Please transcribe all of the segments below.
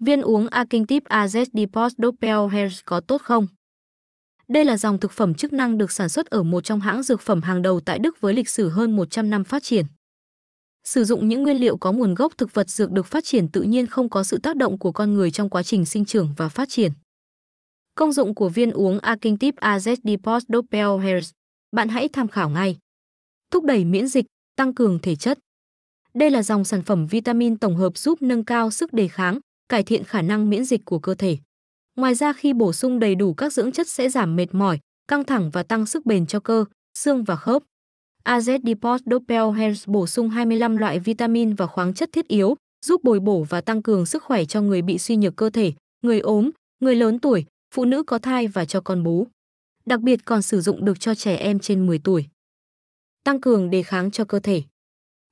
Viên uống Akintip AZ Depot Doppel Health có tốt không? Đây là dòng thực phẩm chức năng được sản xuất ở một trong hãng dược phẩm hàng đầu tại Đức với lịch sử hơn 100 năm phát triển. Sử dụng những nguyên liệu có nguồn gốc thực vật dược được phát triển tự nhiên không có sự tác động của con người trong quá trình sinh trưởng và phát triển. Công dụng của viên uống Akintip AZ Depot Doppel Health, bạn hãy tham khảo ngay. Thúc đẩy miễn dịch, tăng cường thể chất. Đây là dòng sản phẩm vitamin tổng hợp giúp nâng cao sức đề kháng, cải thiện khả năng miễn dịch của cơ thể. Ngoài ra khi bổ sung đầy đủ các dưỡng chất sẽ giảm mệt mỏi, căng thẳng và tăng sức bền cho cơ, xương và khớp. AZ Depot Doppel Health bổ sung 25 loại vitamin và khoáng chất thiết yếu, giúp bồi bổ và tăng cường sức khỏe cho người bị suy nhược cơ thể, người ốm, người lớn tuổi, phụ nữ có thai và cho con bú. Đặc biệt còn sử dụng được cho trẻ em trên 10 tuổi. Tăng cường đề kháng cho cơ thể.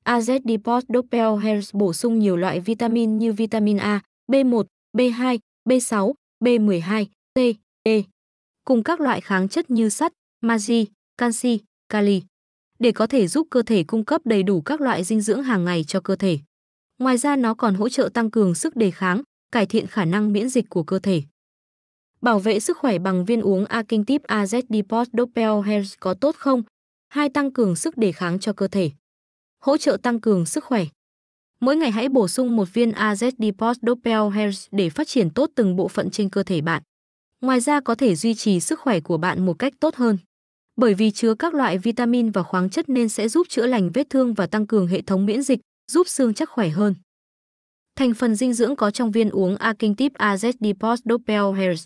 AZ Depot Doppel Health bổ sung nhiều loại vitamin như vitamin A, B1, B2, B6, B12, T, E cùng các loại kháng chất như sắt, magie, canxi, kali để có thể giúp cơ thể cung cấp đầy đủ các loại dinh dưỡng hàng ngày cho cơ thể. Ngoài ra nó còn hỗ trợ tăng cường sức đề kháng, cải thiện khả năng miễn dịch của cơ thể. Bảo vệ sức khỏe bằng viên uống Aking Tip AZ Depot Doppel Health có tốt không? Hai tăng cường sức đề kháng cho cơ thể. Hỗ trợ tăng cường sức khỏe. Mỗi ngày hãy bổ sung một viên AZD Post Doppel Health để phát triển tốt từng bộ phận trên cơ thể bạn. Ngoài ra có thể duy trì sức khỏe của bạn một cách tốt hơn. Bởi vì chứa các loại vitamin và khoáng chất nên sẽ giúp chữa lành vết thương và tăng cường hệ thống miễn dịch, giúp xương chắc khỏe hơn. Thành phần dinh dưỡng có trong viên uống Aking Tip AZD Post Doppel Health.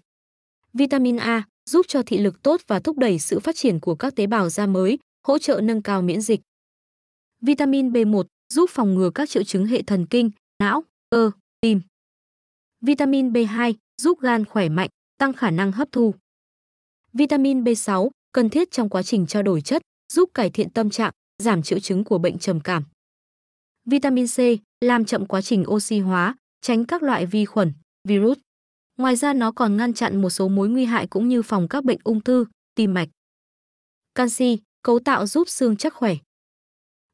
Vitamin A giúp cho thị lực tốt và thúc đẩy sự phát triển của các tế bào da mới, hỗ trợ nâng cao miễn dịch. Vitamin B1 giúp phòng ngừa các triệu chứng hệ thần kinh, não, cơ, tim. Vitamin B2 giúp gan khỏe mạnh, tăng khả năng hấp thu. Vitamin B6 cần thiết trong quá trình trao đổi chất, giúp cải thiện tâm trạng, giảm triệu chứng của bệnh trầm cảm. Vitamin C làm chậm quá trình oxy hóa, tránh các loại vi khuẩn, virus. Ngoài ra nó còn ngăn chặn một số mối nguy hại cũng như phòng các bệnh ung thư, tim mạch. Canxi, cấu tạo giúp xương chắc khỏe.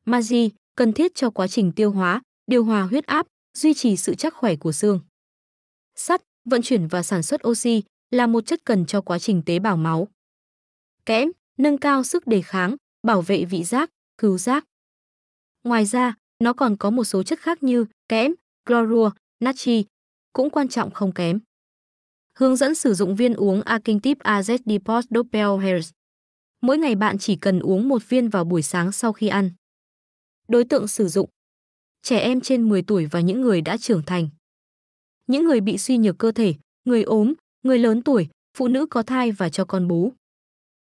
Magie cần thiết cho quá trình tiêu hóa, điều hòa huyết áp, duy trì sự chắc khỏe của xương. Sắt, vận chuyển và sản xuất oxy là một chất cần cho quá trình tế bào máu. Kẽm, nâng cao sức đề kháng, bảo vệ vị giác, cứu giác. Ngoài ra, nó còn có một số chất khác như kẽm, chlorua, natri, cũng quan trọng không kém. Hướng dẫn sử dụng viên uống AkinTip Tip AZD Post Doppelherz. Mỗi ngày bạn chỉ cần uống một viên vào buổi sáng sau khi ăn. Đối tượng sử dụng Trẻ em trên 10 tuổi và những người đã trưởng thành Những người bị suy nhược cơ thể, người ốm, người lớn tuổi, phụ nữ có thai và cho con bú